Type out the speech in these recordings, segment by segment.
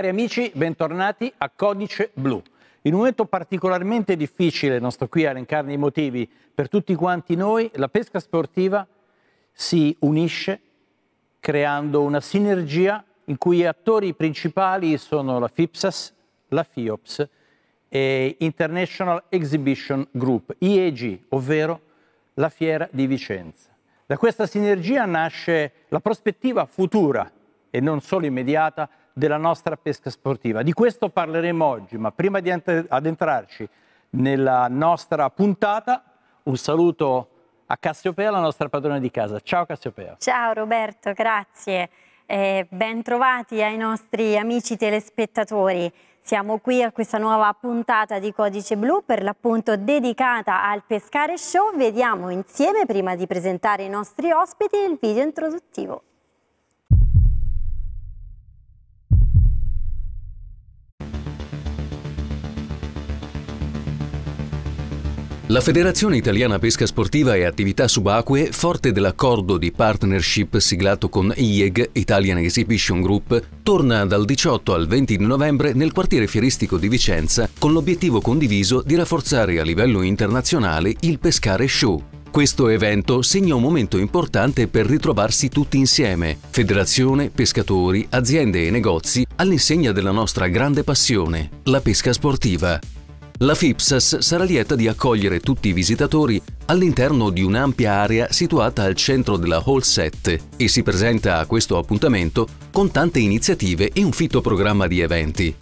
Cari amici, bentornati a Codice Blu. In un momento particolarmente difficile, non sto qui a elencarne i motivi, per tutti quanti noi, la pesca sportiva si unisce creando una sinergia in cui gli attori principali sono la FIPSAS, la FIOPS e International Exhibition Group, IEG, ovvero la Fiera di Vicenza. Da questa sinergia nasce la prospettiva futura e non solo immediata della nostra pesca sportiva. Di questo parleremo oggi, ma prima di addentrarci nella nostra puntata, un saluto a Cassiopea, la nostra padrona di casa. Ciao Cassiopea. Ciao Roberto, grazie. Eh, ben trovati ai nostri amici telespettatori. Siamo qui a questa nuova puntata di Codice Blu, per l'appunto dedicata al Pescare Show. Vediamo insieme, prima di presentare i nostri ospiti, il video introduttivo. La Federazione Italiana Pesca Sportiva e Attività Subacquee, forte dell'accordo di partnership siglato con IEG, Italian Exhibition Group, torna dal 18 al 20 novembre nel quartiere fieristico di Vicenza con l'obiettivo condiviso di rafforzare a livello internazionale il Pescare Show. Questo evento segna un momento importante per ritrovarsi tutti insieme, federazione, pescatori, aziende e negozi, all'insegna della nostra grande passione, la pesca sportiva la FIPSAS sarà lieta di accogliere tutti i visitatori all'interno di un'ampia area situata al centro della Hall 7 e si presenta a questo appuntamento con tante iniziative e un fitto programma di eventi.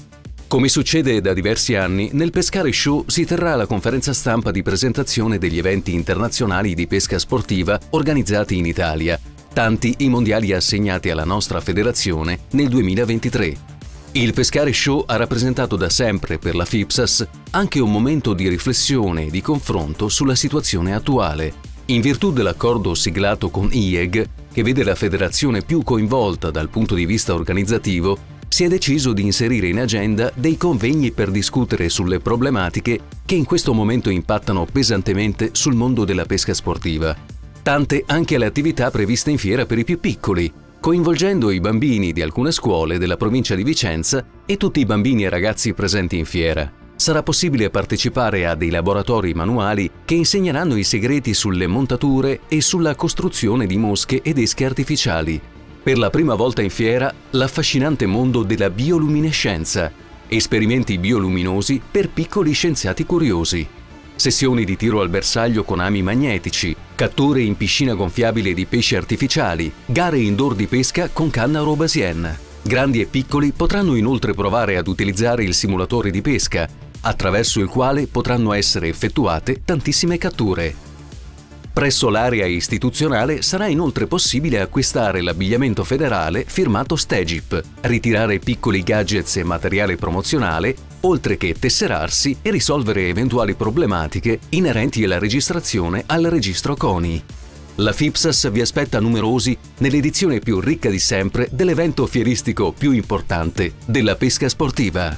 Come succede da diversi anni, nel Pescare Show si terrà la conferenza stampa di presentazione degli eventi internazionali di pesca sportiva organizzati in Italia, tanti i mondiali assegnati alla nostra federazione nel 2023. Il Pescare Show ha rappresentato da sempre per la FIPSAS anche un momento di riflessione e di confronto sulla situazione attuale, in virtù dell'accordo siglato con IEG, che vede la federazione più coinvolta dal punto di vista organizzativo, si è deciso di inserire in agenda dei convegni per discutere sulle problematiche che in questo momento impattano pesantemente sul mondo della pesca sportiva. Tante anche le attività previste in fiera per i più piccoli, coinvolgendo i bambini di alcune scuole della provincia di Vicenza e tutti i bambini e ragazzi presenti in fiera. Sarà possibile partecipare a dei laboratori manuali che insegneranno i segreti sulle montature e sulla costruzione di mosche ed esche artificiali. Per la prima volta in fiera, l'affascinante mondo della bioluminescenza, esperimenti bioluminosi per piccoli scienziati curiosi sessioni di tiro al bersaglio con ami magnetici, catture in piscina gonfiabile di pesci artificiali, gare indoor di pesca con canna Robasien. Grandi e piccoli potranno inoltre provare ad utilizzare il simulatore di pesca, attraverso il quale potranno essere effettuate tantissime catture. Presso l'area istituzionale sarà inoltre possibile acquistare l'abbigliamento federale firmato Stegip, ritirare piccoli gadgets e materiale promozionale oltre che tesserarsi e risolvere eventuali problematiche inerenti alla registrazione al registro CONI. La FIPSAS vi aspetta numerosi nell'edizione più ricca di sempre dell'evento fieristico più importante della pesca sportiva.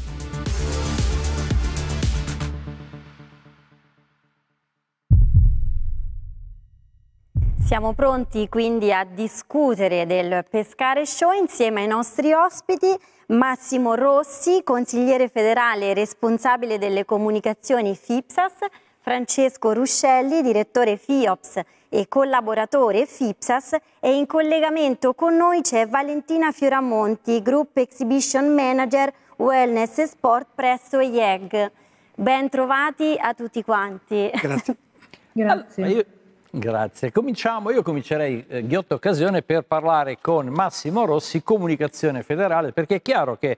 Siamo pronti quindi a discutere del Pescare Show insieme ai nostri ospiti. Massimo Rossi, consigliere federale e responsabile delle comunicazioni FIPSAS, Francesco Ruscelli, direttore FIOPS e collaboratore FIPSAS e in collegamento con noi c'è Valentina Fioramonti, Group Exhibition Manager Wellness e Sport presso IEG. Ben trovati a tutti quanti. Grazie. Grazie. Allora, io Grazie. Cominciamo, io comincerei eh, ghiotta occasione per parlare con Massimo Rossi, Comunicazione Federale, perché è chiaro che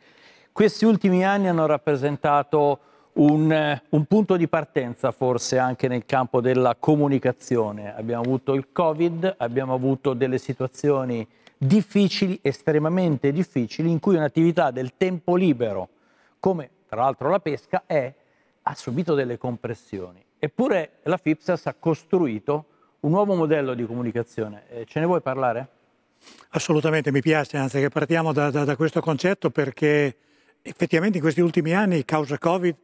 questi ultimi anni hanno rappresentato un, eh, un, punto di partenza forse anche nel campo della comunicazione. Abbiamo avuto il Covid, abbiamo avuto delle situazioni difficili, estremamente difficili, in cui un'attività del tempo libero, come tra l'altro la pesca, è, ha subito delle compressioni. Eppure la FIPSAS ha costruito un nuovo modello di comunicazione. Eh, ce ne vuoi parlare? Assolutamente, mi piace, anzi che partiamo da, da, da questo concetto perché effettivamente in questi ultimi anni, causa Covid,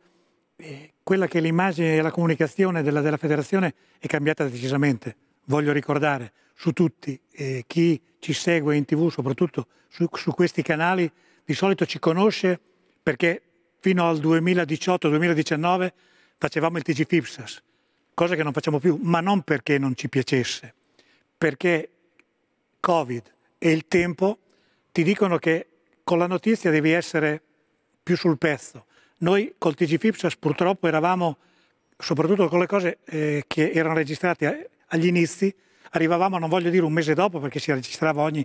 eh, quella che è l'immagine e la comunicazione della, della, federazione è cambiata decisamente. Voglio ricordare su tutti, eh, chi ci segue in tv, soprattutto su, su questi canali, di solito ci conosce perché fino al 2018-2019 facevamo il TG Fipsas, cosa che non facciamo più, ma non perché non ci piacesse, perché Covid e il tempo ti dicono che con la notizia devi essere più sul pezzo. Noi col TG Fipsas purtroppo eravamo, soprattutto con le cose eh, che erano registrate agli inizi, arrivavamo, non voglio dire un mese dopo perché si registrava ogni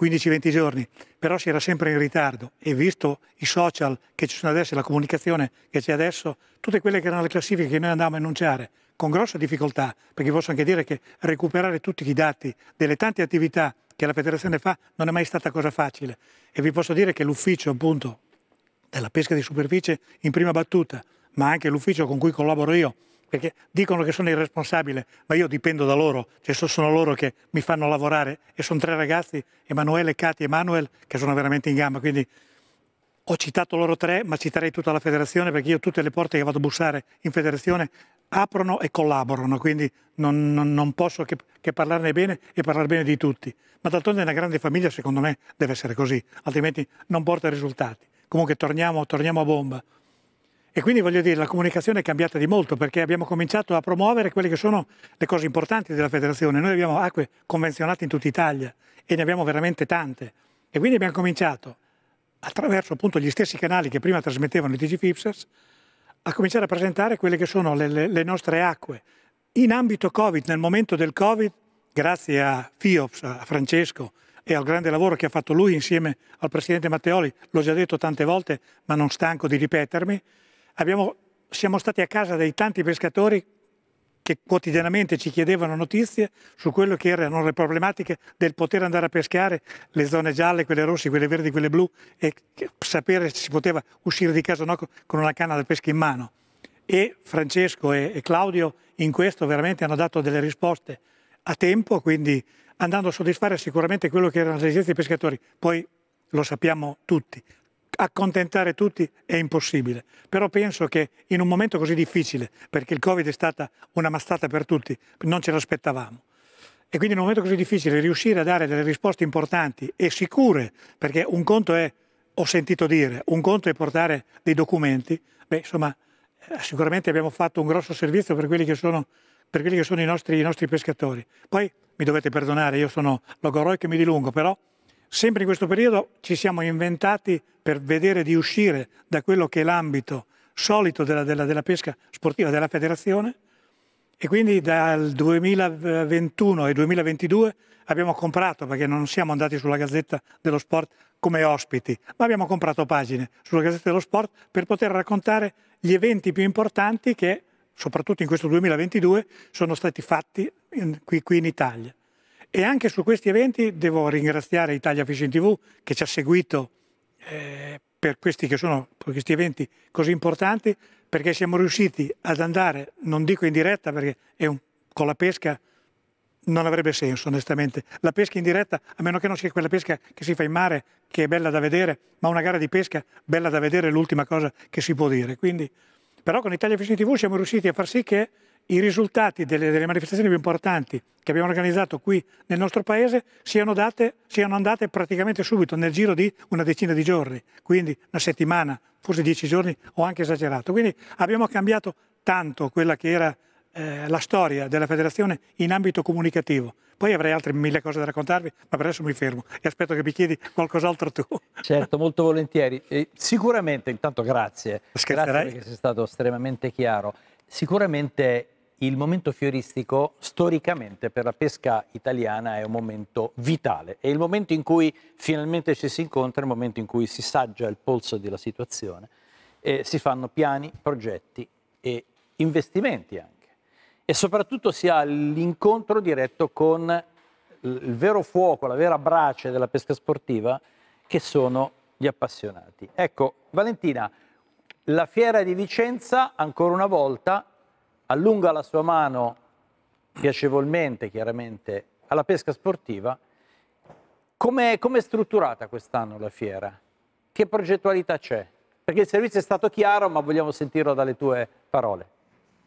15-20 giorni, però si era sempre in ritardo e visto i social che ci sono adesso e la comunicazione che c'è adesso, tutte quelle che erano le classifiche che noi andavamo a annunciare con grossa difficoltà, perché posso anche dire che recuperare tutti i dati delle tante attività che la federazione fa non è mai stata cosa facile e vi posso dire che l'ufficio appunto della pesca di superficie in prima battuta, ma anche l'ufficio con cui collaboro io, perché dicono che sono il responsabile, ma io dipendo da loro, cioè sono loro che mi fanno lavorare e sono tre ragazzi, Emanuele, Cati e Manuel, che sono veramente in gamba, quindi ho citato loro tre, ma citerei tutta la federazione perché io tutte le porte che vado a bussare in federazione aprono e collaborano, quindi non, non, non posso che, che, parlarne bene e parlare bene di tutti. Ma d'altronde una grande famiglia, secondo me, deve essere così, altrimenti non porta risultati. Comunque torniamo, torniamo a bomba. E quindi voglio dire, la comunicazione è cambiata di molto perché abbiamo cominciato a promuovere quelle che sono le cose importanti della federazione. Noi abbiamo acque convenzionate in tutta Italia e ne abbiamo veramente tante. E quindi abbiamo cominciato attraverso appunto gli stessi canali che prima trasmettevano i TG Fipsers a cominciare a presentare quelle che sono le, le, le nostre acque. In ambito Covid, nel momento del Covid, grazie a FIOPS, a Francesco e al grande lavoro che ha fatto lui insieme al Presidente Matteoli, l'ho già detto tante volte ma non stanco di ripetermi, abbiamo, siamo stati a casa dei tanti pescatori che quotidianamente ci chiedevano notizie su quello che erano le problematiche del poter andare a pescare le zone gialle, quelle rosse, quelle verdi, quelle blu e sapere se si poteva uscire di casa o no con una canna da pesca in mano. E Francesco e Claudio in questo veramente hanno dato delle risposte a tempo, quindi andando a soddisfare sicuramente quello che erano le esigenze dei pescatori. Poi lo sappiamo tutti, accontentare tutti è impossibile, però penso che in un momento così difficile, perché il Covid è stata una mastata per tutti, non ce l'aspettavamo, e quindi in un momento così difficile riuscire a dare delle risposte importanti e sicure, perché un conto è, ho sentito dire, un conto è portare dei documenti, beh insomma eh, sicuramente abbiamo fatto un grosso servizio per quelli che sono, quelli che sono i, nostri, i nostri pescatori. Poi mi dovete perdonare, io sono logoroico e mi dilungo, però Sempre in questo periodo ci siamo inventati per vedere di uscire da quello che è l'ambito solito della, della, della pesca sportiva della federazione e quindi dal 2021 e 2022 abbiamo comprato, perché non siamo andati sulla Gazzetta dello Sport come ospiti, ma abbiamo comprato pagine sulla Gazzetta dello Sport per poter raccontare gli eventi più importanti che, soprattutto in questo 2022, sono stati fatti in, qui, qui in Italia. E anche su questi eventi devo ringraziare Italia Fishing TV che ci ha seguito eh, per questi che sono per questi eventi così importanti perché siamo riusciti ad andare, non dico in diretta perché un, con la pesca non avrebbe senso onestamente. La pesca in diretta, a meno che non sia quella pesca che si fa in mare, che è bella da vedere, ma una gara di pesca bella da vedere è l'ultima cosa che si può dire. Quindi, però con Italia Fishing TV siamo riusciti a far sì che i risultati delle, delle, manifestazioni più importanti che abbiamo organizzato qui nel nostro paese siano, date, siano, andate praticamente subito, nel giro di una decina di giorni, quindi una settimana, forse dieci giorni, ho anche esagerato. Quindi abbiamo cambiato tanto quella che era eh, la storia della federazione in ambito comunicativo. Poi avrei altre mille cose da raccontarvi, ma per adesso mi fermo e aspetto che mi chiedi qualcos'altro tu. Certo, molto volentieri. E sicuramente, intanto grazie. Grazie perché sei stato estremamente chiaro. Sicuramente il momento fioristico storicamente per la pesca italiana è un momento vitale, è il momento in cui finalmente ci si incontra, è il momento in cui si saggia il polso della situazione e si fanno piani, progetti e investimenti anche. E soprattutto si ha l'incontro diretto con il vero fuoco, la vera brace della pesca sportiva che sono gli appassionati. Ecco, Valentina, la fiera di Vicenza ancora una volta allunga la sua mano piacevolmente, chiaramente, alla pesca sportiva. Come è, strutturata quest'anno la fiera? Che progettualità c'è? Perché il servizio è stato chiaro, ma vogliamo sentirlo dalle tue parole.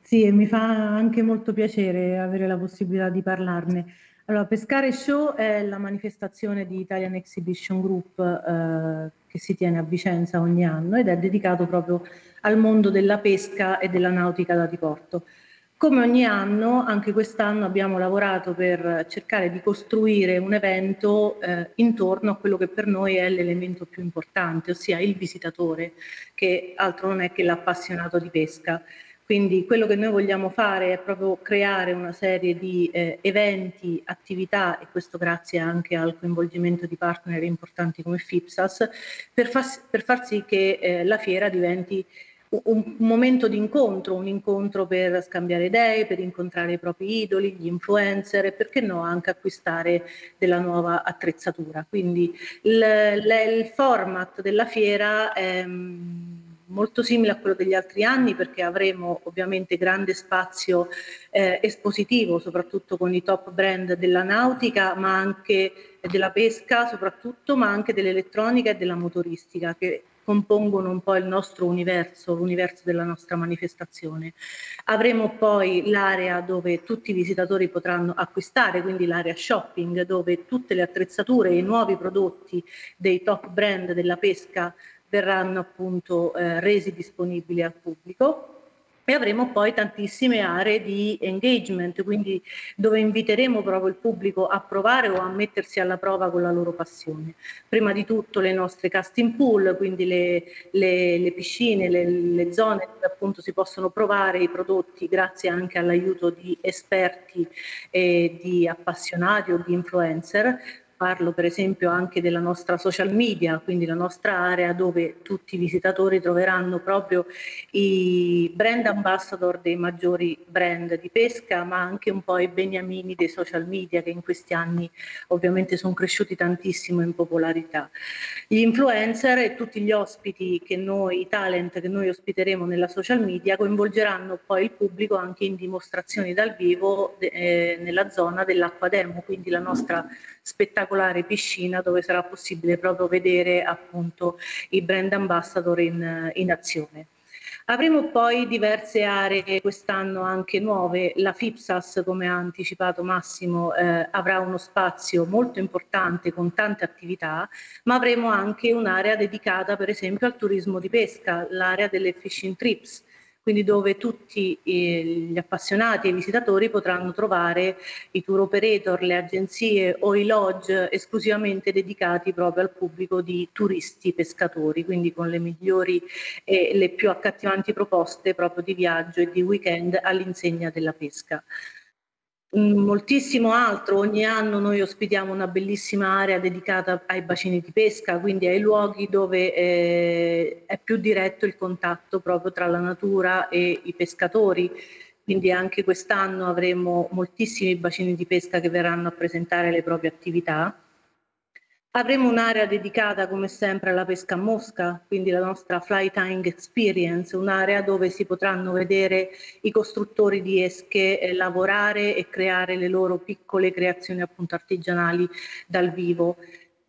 Sì, e mi fa anche molto piacere avere la possibilità di parlarne. Allora, Pescare Show è la manifestazione di Italian Exhibition Group eh, che si tiene a Vicenza ogni anno ed è dedicato proprio al mondo della pesca e della nautica da diporto. Come ogni anno, anche quest'anno abbiamo lavorato per cercare di costruire un evento eh, intorno a quello che per noi è l'elemento più importante, ossia il visitatore, che altro non è che l'appassionato di pesca. Quindi quello che noi vogliamo fare è proprio creare una serie di eh, eventi, attività, e questo grazie anche al coinvolgimento di partner importanti come FIPSAS, per, fa, per far sì che eh, la fiera diventi un momento di incontro, un incontro per scambiare idee, per incontrare i propri idoli, gli influencer e perché no anche acquistare della nuova attrezzatura. Quindi il, il format della fiera è mm, molto simile a quello degli altri anni perché avremo ovviamente grande spazio eh, espositivo soprattutto con i top brand della nautica ma anche della pesca soprattutto ma anche dell'elettronica e della motoristica che compongono un po' il nostro universo, l'universo della nostra manifestazione. Avremo poi l'area dove tutti i visitatori potranno acquistare, quindi l'area shopping, dove tutte le attrezzature e i nuovi prodotti dei top brand della pesca verranno appunto eh, resi disponibili al pubblico e avremo poi tantissime aree di engagement, quindi dove inviteremo proprio il pubblico a provare o a mettersi alla prova con la loro passione. Prima di tutto le nostre casting pool, quindi le, le, le piscine, le, le, zone dove appunto si possono provare i prodotti grazie anche all'aiuto di esperti e di appassionati o di influencer, Parlo per esempio anche della nostra social media, quindi la nostra area dove tutti i visitatori troveranno proprio i brand ambassador dei maggiori brand di pesca, ma anche un po' i beniamini dei social media che in questi anni ovviamente sono cresciuti tantissimo in popolarità. Gli influencer e tutti gli ospiti che noi, i talent che noi ospiteremo nella social media coinvolgeranno poi il pubblico anche in dimostrazioni dal vivo eh, nella zona dell'acquademo, quindi la nostra spettacolo spettacolare piscina dove sarà possibile proprio vedere appunto i brand ambassador in, in azione. Avremo poi diverse aree quest'anno anche nuove, la FIPSAS come ha anticipato Massimo eh, avrà uno spazio molto importante con tante attività, ma avremo anche un'area dedicata per esempio al turismo di pesca, l'area delle fishing trips quindi dove tutti eh, gli appassionati e i visitatori potranno trovare i tour operator, le agenzie o i lodge esclusivamente dedicati proprio al pubblico di turisti pescatori, quindi con le migliori e le più accattivanti proposte proprio di viaggio e di weekend all'insegna della pesca moltissimo altro. Ogni anno noi ospitiamo una bellissima area dedicata ai bacini di pesca, quindi ai luoghi dove eh, è più diretto il contatto proprio tra la natura e i pescatori. Quindi anche quest'anno avremo moltissimi bacini di pesca che verranno a presentare le proprie attività Avremo un'area dedicata come sempre alla pesca a mosca, quindi la nostra fly tying experience, un'area dove si potranno vedere i costruttori di esche lavorare e creare le loro piccole creazioni appunto artigianali dal vivo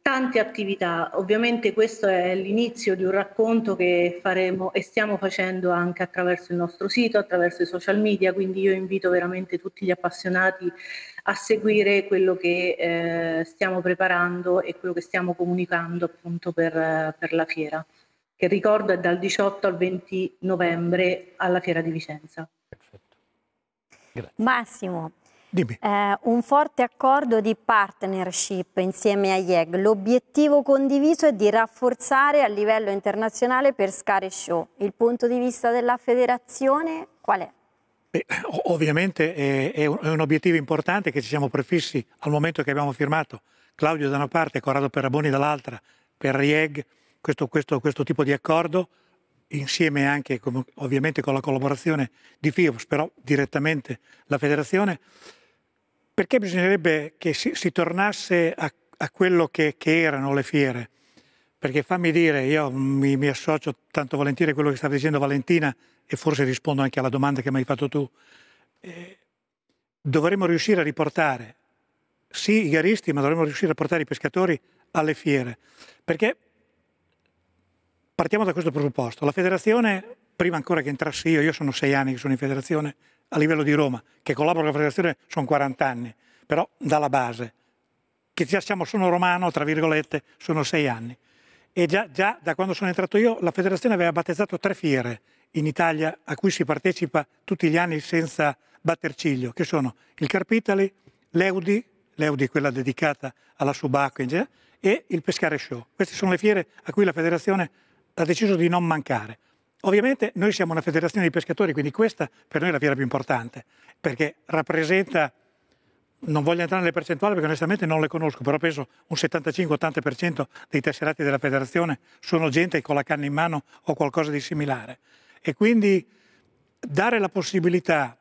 tante attività. Ovviamente questo è l'inizio di un racconto che faremo e stiamo facendo anche attraverso il nostro sito, attraverso i social media, quindi io invito veramente tutti gli appassionati a seguire quello che eh, stiamo preparando e quello che stiamo comunicando appunto per, per la fiera, che ricordo è dal 18 al 20 novembre alla fiera di Vicenza. Perfetto. Grazie. Massimo, eh, un forte accordo di partnership insieme a IEG. L'obiettivo condiviso è di rafforzare a livello internazionale per Scare Show. Il punto di vista della federazione qual è? Beh, ovviamente è, è, un, è un obiettivo importante che ci siamo prefissi al momento che abbiamo firmato Claudio da una parte e Corrado Peraboni dall'altra per IEG questo, questo, questo tipo di accordo insieme anche ovviamente con la collaborazione di FIOPS, però direttamente la federazione, perché bisognerebbe che si, si tornasse a, a quello che, che, erano le fiere? Perché fammi dire, io mi, mi associo tanto volentieri a quello che stava dicendo Valentina e forse rispondo anche alla domanda che mi hai fatto tu. Eh, dovremmo riuscire a riportare, sì i garisti, ma dovremmo riuscire a portare i pescatori alle fiere, perché partiamo da questo presupposto. La federazione, prima ancora che entrassi io, io sono sei anni che sono in federazione a livello di Roma, che collaboro con la federazione sono 40 anni, però dalla base, che diciamo sono romano, tra virgolette, sono sei anni. E già, già da quando sono entrato io la federazione aveva battezzato tre fiere in Italia a cui si partecipa tutti gli anni senza batter ciglio, che sono il Carpitali, l'Eudi, l'Eudi è quella dedicata alla subacquea in e il Pescare Show. Queste sono le fiere a cui la federazione ha deciso di non mancare. Ovviamente noi siamo una federazione di pescatori, quindi questa per noi è la fiera più importante, perché rappresenta, non voglio entrare nelle percentuali perché onestamente non le conosco, però penso un 75-80% dei tesserati della federazione sono gente con la canna in mano o qualcosa di similare. E quindi dare la possibilità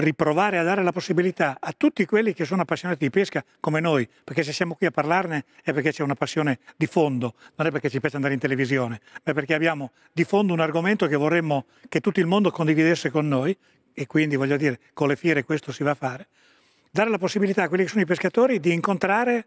riprovare a dare la possibilità a tutti quelli che sono appassionati di pesca come noi, perché se siamo qui a parlarne è perché c'è una passione di fondo, non è perché ci piace andare in televisione, ma è perché abbiamo di fondo un argomento che vorremmo che tutto il mondo condividesse con noi e quindi voglio dire con le fiere questo si va a fare, dare la possibilità a quelli che sono i pescatori di incontrare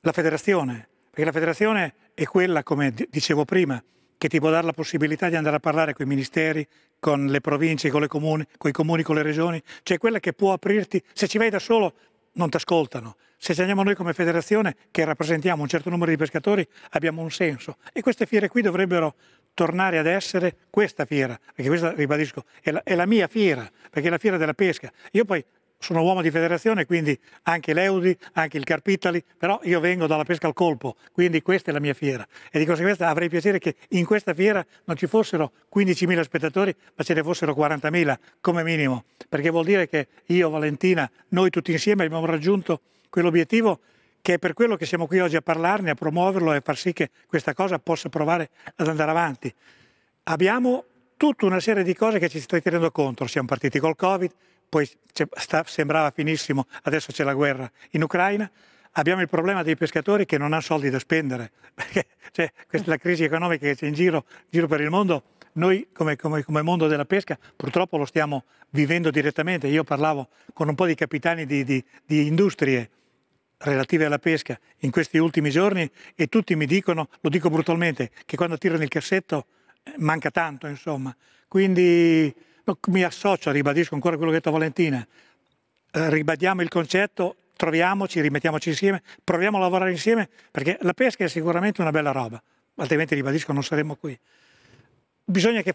la federazione, perché la federazione è quella, come dicevo prima, che ti può dare la possibilità di andare a parlare con i ministeri, con le province, con, le comuni, con i comuni, con le regioni, cioè quella che può aprirti, se ci vai da solo non ti ascoltano, se ci andiamo noi come federazione che rappresentiamo un certo numero di pescatori abbiamo un senso e queste fiere qui dovrebbero tornare ad essere questa fiera, perché questa, ribadisco, è la, è la mia fiera, perché è la fiera della pesca. Io poi sono uomo di federazione, quindi anche l'Eudi, anche il Carpitali, però io vengo dalla pesca al colpo, quindi questa è la mia fiera. E di conseguenza avrei piacere che in questa fiera non ci fossero 15.000 spettatori, ma ce ne fossero 40.000 come minimo, perché vuol dire che io, Valentina, noi tutti insieme abbiamo raggiunto quell'obiettivo che è per quello che siamo qui oggi a parlarne, a promuoverlo e a far sì che questa cosa possa provare ad andare avanti. Abbiamo tutta una serie di cose che ci stai tenendo contro, siamo partiti col Covid, poi sta, sembrava finissimo, adesso c'è la guerra in Ucraina, abbiamo il problema dei pescatori che non hanno soldi da spendere, perché cioè, questa è eh. la crisi economica che c'è in giro, in giro per il mondo, noi come, come, come, mondo della pesca purtroppo lo stiamo vivendo direttamente, io parlavo con un po' di capitani di, di, di industrie relative alla pesca in questi ultimi giorni e tutti mi dicono, lo dico brutalmente, che quando tirano il cassetto eh, manca tanto, insomma. Quindi mi associo, ribadisco ancora quello che ha detto Valentina, eh, ribadiamo il concetto, troviamoci, rimettiamoci insieme, proviamo a lavorare insieme, perché la pesca è sicuramente una bella roba, altrimenti ribadisco non saremmo qui. Bisogna che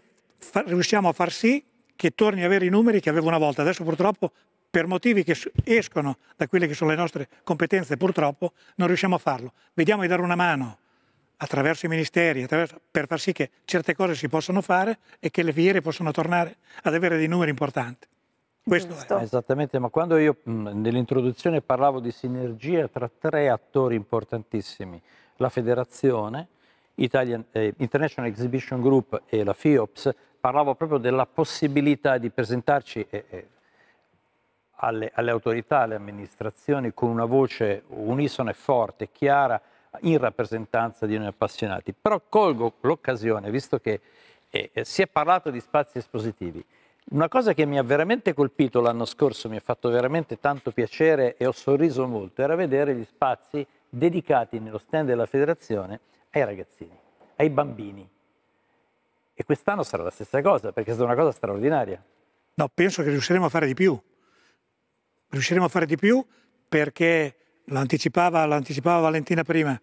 riusciamo a far sì che torni a avere i numeri che avevo una volta. Adesso purtroppo per motivi che escono da quelle che sono le nostre competenze, purtroppo non riusciamo a farlo. Vediamo di dare una mano attraverso i ministeri, attraverso, per far sì che certe cose si possano fare e che le fiere possano tornare ad avere dei numeri importanti. Questo Giusto. è. Esattamente, ma quando io nell'introduzione parlavo di sinergia tra tre attori importantissimi, la federazione, Italian, eh, International Exhibition Group e la FIOPS, parlavo proprio della possibilità di presentarci eh, eh, alle, alle, autorità, alle amministrazioni con una voce unisona e forte, chiara, in rappresentanza di noi appassionati. Però colgo l'occasione, visto che eh, eh, si è parlato di spazi espositivi, una cosa che mi ha veramente colpito l'anno scorso, mi ha fatto veramente tanto piacere e ho sorriso molto, era vedere gli spazi dedicati nello stand della federazione ai ragazzini, ai bambini. E quest'anno sarà la stessa cosa, perché è stata una cosa straordinaria. No, penso che riusciremo a fare di più. Riusciremo a fare di più perché l'anticipava, l'anticipava Valentina prima,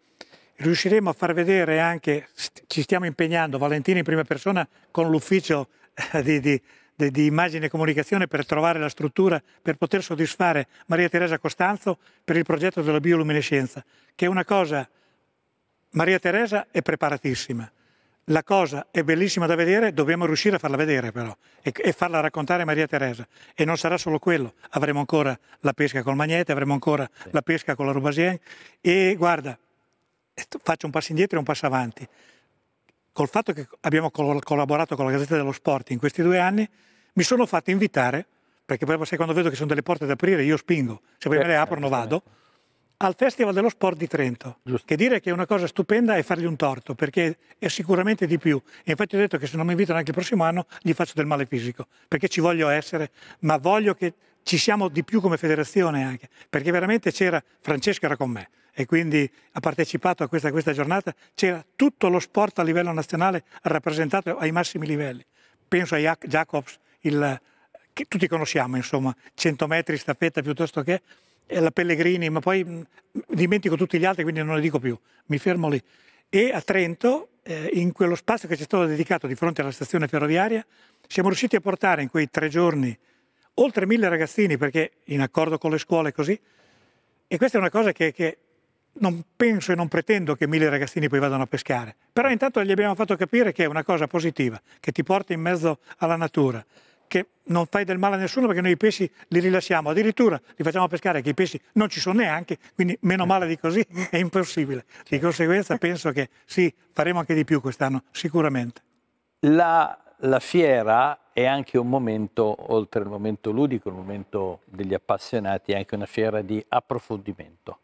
riusciremo a far vedere anche, ci stiamo impegnando, Valentina in prima persona con l'ufficio eh, di, di, di, di, immagine e comunicazione per trovare la struttura per poter soddisfare Maria Teresa Costanzo per il progetto della bioluminescenza, che è una cosa, Maria Teresa è preparatissima, la cosa è bellissima da vedere, dobbiamo riuscire a farla vedere però e, e, farla raccontare a Maria Teresa. E non sarà solo quello, avremo ancora la pesca col Magnete, avremo ancora sì. la pesca con la Robasien e guarda, faccio un passo indietro e un passo avanti. Col fatto che abbiamo collaborato con la Gazzetta dello Sport in questi due anni, mi sono fatto invitare, perché poi quando vedo che sono delle porte da aprire io spingo, se poi me le aprono vado, al Festival dello Sport di Trento. Giusto. Che dire che è una cosa stupenda è fargli un torto, perché è sicuramente di più. E infatti ho detto che se non mi invitano anche il prossimo anno gli faccio del male fisico, perché ci voglio essere, ma voglio che ci siamo di più come federazione anche, perché veramente c'era, Francesco era con me e quindi ha partecipato a questa, a questa giornata, c'era tutto lo sport a livello nazionale rappresentato ai massimi livelli. Penso a Jacobs, il, che tutti conosciamo, insomma, 100 metri, staffetta piuttosto che e alla Pellegrini, ma poi mm, dimentico tutti gli altri, quindi non le dico più, mi fermo lì. E a Trento, eh, in quello spazio che ci è stato dedicato di fronte alla stazione ferroviaria, siamo riusciti a portare in quei tre giorni oltre mille ragazzini, perché in accordo con le scuole così, e questa è una cosa che, che non penso e non pretendo che mille ragazzini poi vadano a pescare, però intanto gli abbiamo fatto capire che è una cosa positiva, che ti porta in mezzo alla natura, che non fai del male a nessuno perché noi i pesci li rilasciamo, addirittura li facciamo pescare che i pesci non ci sono neanche, quindi meno eh. male di così è impossibile. Di conseguenza penso che sì, faremo anche di più quest'anno, sicuramente. La, la fiera è anche un momento, oltre al momento ludico, il momento degli appassionati, è anche una fiera di approfondimento.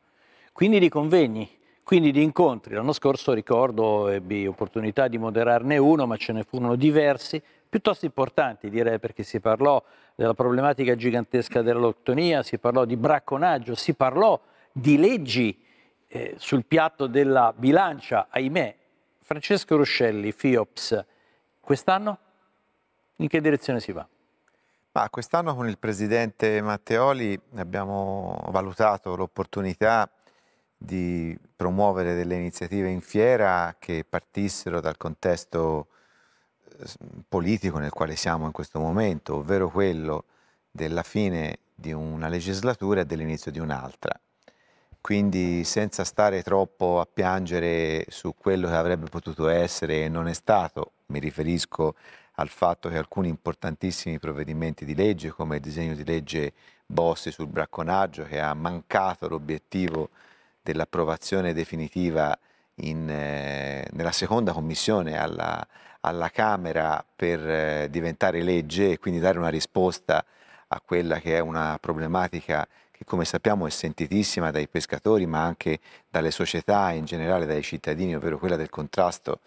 Quindi di convegni, quindi di incontri, l'anno scorso ricordo ebbi opportunità di moderarne uno, ma ce ne furono diversi, piuttosto importanti direi perché si parlò della problematica gigantesca della lottonia, si parlò di bracconaggio, si parlò di leggi eh, sul piatto della bilancia, ahimè. Francesco Ruscelli, FIOPS, quest'anno in che direzione si va? Ma quest'anno con il presidente Matteoli abbiamo valutato l'opportunità di promuovere delle iniziative in fiera che partissero dal contesto politico nel quale siamo in questo momento, ovvero quello della fine di una legislatura e dell'inizio di un'altra. Quindi senza stare troppo a piangere su quello che avrebbe potuto essere e non è stato, mi riferisco al fatto che alcuni importantissimi provvedimenti di legge, come il disegno di legge Bossi sul bracconaggio, che ha mancato l'obiettivo dell'approvazione definitiva in, eh, nella seconda commissione alla, alla Camera per eh, diventare legge e quindi dare una risposta a quella che è una problematica che come sappiamo è sentitissima dai pescatori ma anche dalle società in generale dai cittadini, ovvero quella del contrasto,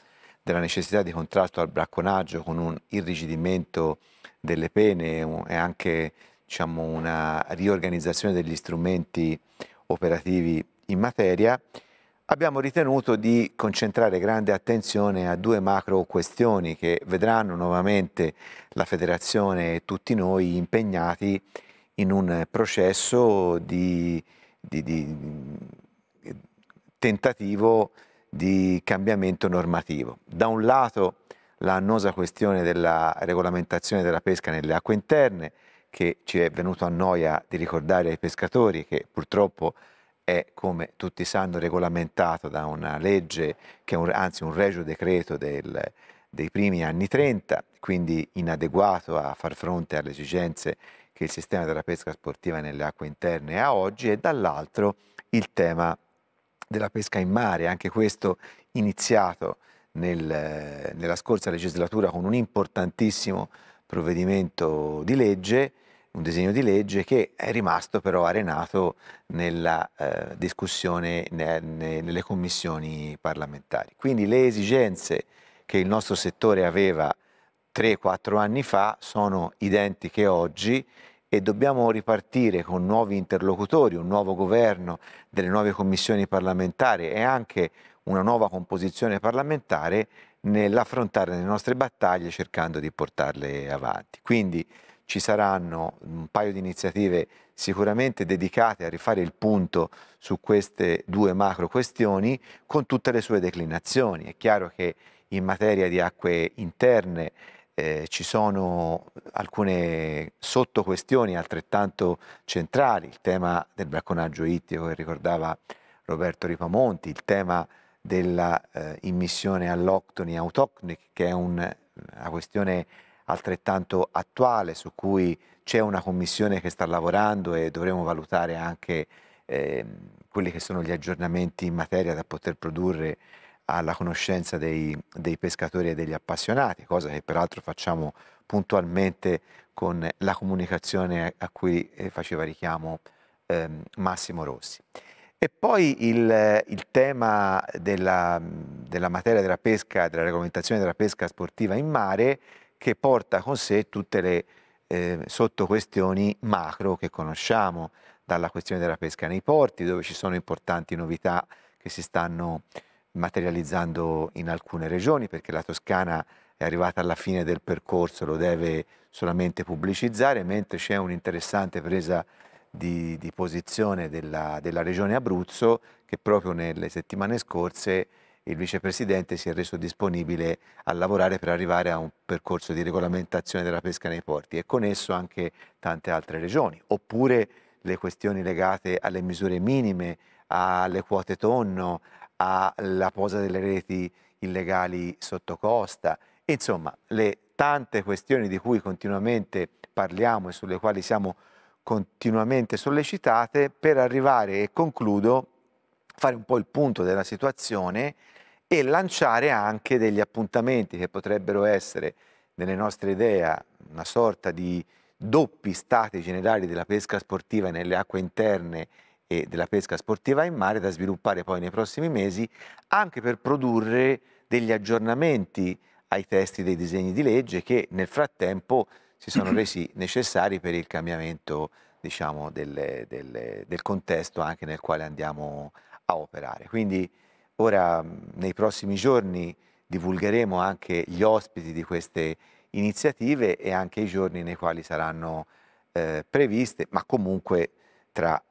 della necessità di contrasto al bracconaggio con un irrigidimento delle pene e anche diciamo, una riorganizzazione degli strumenti operativi in materia, abbiamo ritenuto di concentrare grande attenzione a due macro questioni che vedranno nuovamente la Federazione e tutti noi impegnati in un processo di, di, di tentativo di cambiamento normativo. Da un lato l'annosa questione della regolamentazione della pesca nelle acque interne, che ci è venuto a noia di ricordare ai pescatori che purtroppo è, come tutti sanno, regolamentato da una legge che è un, anzi un regio decreto del, dei primi anni 30, quindi inadeguato a far fronte alle esigenze che il sistema della pesca sportiva nelle acque interne ha oggi e dall'altro il tema della pesca in mare, anche questo iniziato nel, nella scorsa legislatura con un importantissimo provvedimento di legge un disegno di legge che è rimasto però arenato nella eh, discussione ne, ne, nelle commissioni parlamentari. Quindi le esigenze che il nostro settore aveva 3-4 anni fa sono identiche oggi e dobbiamo ripartire con nuovi interlocutori, un nuovo governo, delle nuove commissioni parlamentari e anche una nuova composizione parlamentare nell'affrontare le nostre battaglie cercando di portarle avanti. Quindi ci saranno un paio di iniziative sicuramente dedicate a rifare il punto su queste due macro questioni con tutte le sue declinazioni. È chiaro che in materia di acque interne eh, ci sono alcune sottoquestioni altrettanto centrali, il tema del bracconaggio ittico che ricordava Roberto Ripamonti, il tema della eh, immissione all'octoni autoctonic che è un, una questione altrettanto attuale su cui c'è una commissione che sta lavorando e dovremo valutare anche eh, quelli che sono gli aggiornamenti in materia da poter produrre alla conoscenza dei, dei, pescatori e degli appassionati, cosa che peraltro facciamo puntualmente con la comunicazione a cui eh, faceva richiamo eh, Massimo Rossi. E poi il, il tema della, della, materia della pesca, della regolamentazione della pesca sportiva in mare, che porta con sé tutte le eh, sottoquestioni macro che conosciamo, dalla questione della pesca nei porti, dove ci sono importanti novità che si stanno materializzando in alcune regioni, perché la Toscana è arrivata alla fine del percorso, lo deve solamente pubblicizzare, mentre c'è un'interessante presa di, di posizione della, della regione Abruzzo che proprio nelle settimane scorse il vicepresidente si è reso disponibile a lavorare per arrivare a un percorso di regolamentazione della pesca nei porti e con esso anche tante altre regioni. Oppure le questioni legate alle misure minime, alle quote tonno, alla posa delle reti illegali sotto costa. Insomma, le tante questioni di cui continuamente parliamo e sulle quali siamo continuamente sollecitate per arrivare e concludo fare un po' il punto della situazione e lanciare anche degli appuntamenti che potrebbero essere, nelle nostre idee, una sorta di doppi stati generali della pesca sportiva nelle acque interne e della pesca sportiva in mare da sviluppare poi nei prossimi mesi anche per produrre degli aggiornamenti ai testi dei disegni di legge che nel frattempo si sono resi necessari per il cambiamento diciamo, del, del, del contesto anche nel quale andiamo a operare. Quindi Ora, mm, nei prossimi giorni, divulgheremo anche gli ospiti di queste iniziative e anche i giorni nei quali saranno eh, previste, ma comunque tra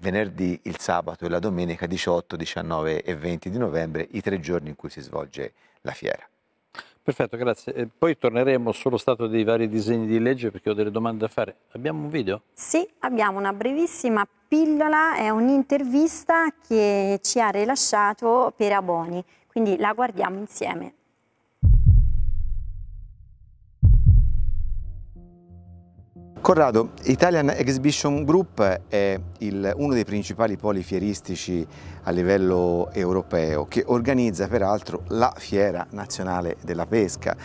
venerdì, il sabato e la domenica 18, 19 e 20 di novembre, i tre giorni in cui si svolge la fiera. Perfetto, grazie. E poi torneremo sullo stato dei vari disegni di legge perché ho delle domande da fare. Abbiamo un video? Sì, abbiamo una brevissima pillola, è un'intervista che ci ha rilasciato Peraboni, quindi la guardiamo insieme. Corrado, Italian Exhibition Group è il, uno dei principali poli fieristici a livello europeo che organizza peraltro la Fiera Nazionale della Pesca,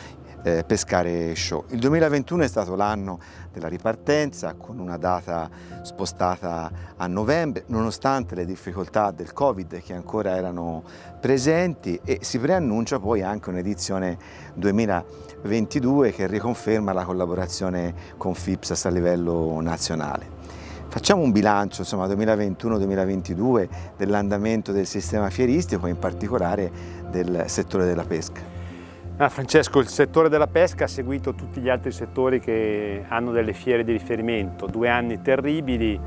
eh, Pescare Show. Il 2021 è stato l'anno della ripartenza con una data spostata a novembre nonostante le difficoltà del Covid che ancora erano presenti e si preannuncia poi anche un'edizione 2022 che riconferma la collaborazione con FIPSAS a livello nazionale. Facciamo un bilancio 2021-2022 dell'andamento del sistema fieristico e in particolare del settore della pesca. Ah, Francesco, il settore della pesca ha seguito tutti gli altri settori che hanno delle fiere di riferimento. Due anni terribili,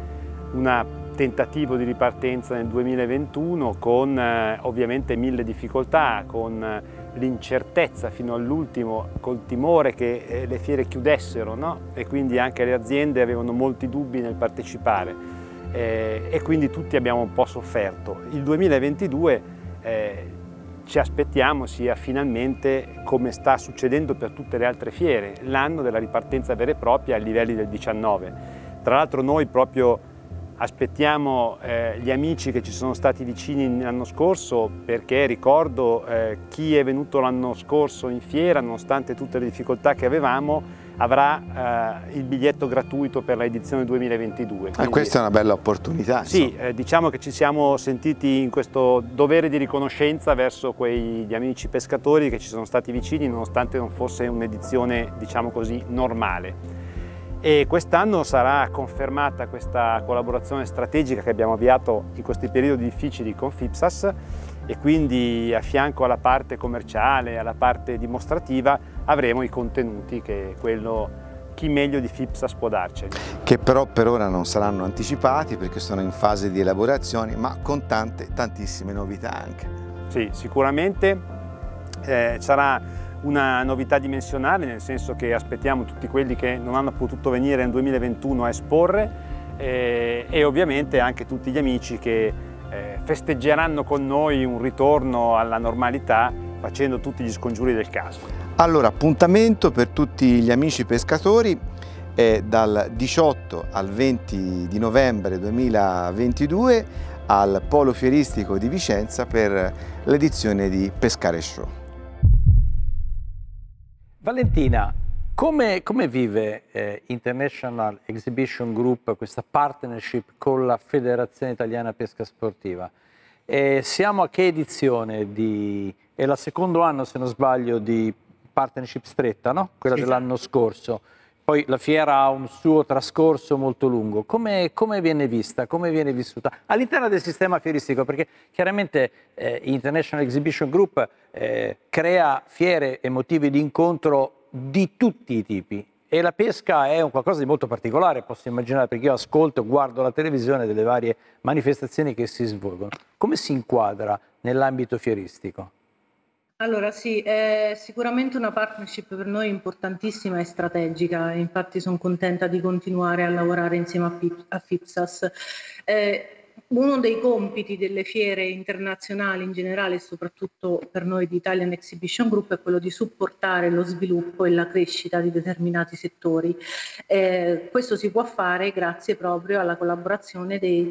un tentativo di ripartenza nel 2021 con eh, ovviamente mille difficoltà, con eh, l'incertezza fino all'ultimo, col timore che eh, le fiere chiudessero no? e quindi anche le aziende avevano molti dubbi nel partecipare eh, e quindi tutti abbiamo un po' sofferto. Il 2022 eh, ci aspettiamo sia finalmente, come sta succedendo per tutte le altre fiere, l'anno della ripartenza vera e propria ai livelli del 19. Tra l'altro noi proprio aspettiamo eh, gli amici che ci sono stati vicini l'anno scorso perché ricordo eh, chi è venuto l'anno scorso in fiera, nonostante tutte le difficoltà che avevamo, avrà eh, il biglietto gratuito per l'edizione 2022. Ah, quindi, ah, questa è una bella opportunità. Sì, eh, diciamo che ci siamo sentiti in questo dovere di riconoscenza verso quegli amici pescatori che ci sono stati vicini nonostante non fosse un'edizione, diciamo così, normale. E quest'anno sarà confermata questa collaborazione strategica che abbiamo avviato in questi periodi difficili con FIPSAS e quindi a fianco alla parte commerciale, alla parte dimostrativa, avremo i contenuti che quello chi meglio di FIPSAS può darceli. Che però per ora non saranno anticipati perché sono in fase di elaborazione, ma con tante, tantissime novità anche. Sì, sicuramente eh, sarà una novità dimensionale, nel senso che aspettiamo tutti quelli che non hanno potuto venire nel 2021 a esporre eh, e ovviamente anche tutti gli amici che eh, festeggeranno con noi un ritorno alla normalità facendo tutti gli scongiuri del caso. Allora, appuntamento per tutti gli amici pescatori è dal 18 al 20 di novembre 2022 al Polo Fieristico di Vicenza per l'edizione di Pescare Show. Valentina, come, come vive eh, International Exhibition Group questa partnership con la Federazione Italiana Pesca Sportiva? E siamo a che edizione? Di, è il secondo anno, se non sbaglio, di partnership stretta, no? quella sì. dell'anno scorso. Poi la fiera ha un suo trascorso molto lungo. Come, come viene vista? Come viene vissuta? All'interno del sistema fieristico, perché chiaramente eh, International Exhibition Group eh, crea fiere e motivi di incontro di tutti i tipi e la pesca è un qualcosa di molto particolare, posso immaginare, perché io ascolto, guardo la televisione delle varie manifestazioni che si svolgono. Come si inquadra nell'ambito fieristico? Allora sì, è sicuramente una partnership per noi importantissima e strategica, infatti sono contenta di continuare a lavorare insieme a, Fip- a FIPSAS. Eh, uno dei compiti delle fiere internazionali in generale e soprattutto per noi di Italian Exhibition Group è quello di supportare lo sviluppo e la crescita di determinati settori. Eh, questo si può fare grazie proprio alla collaborazione dei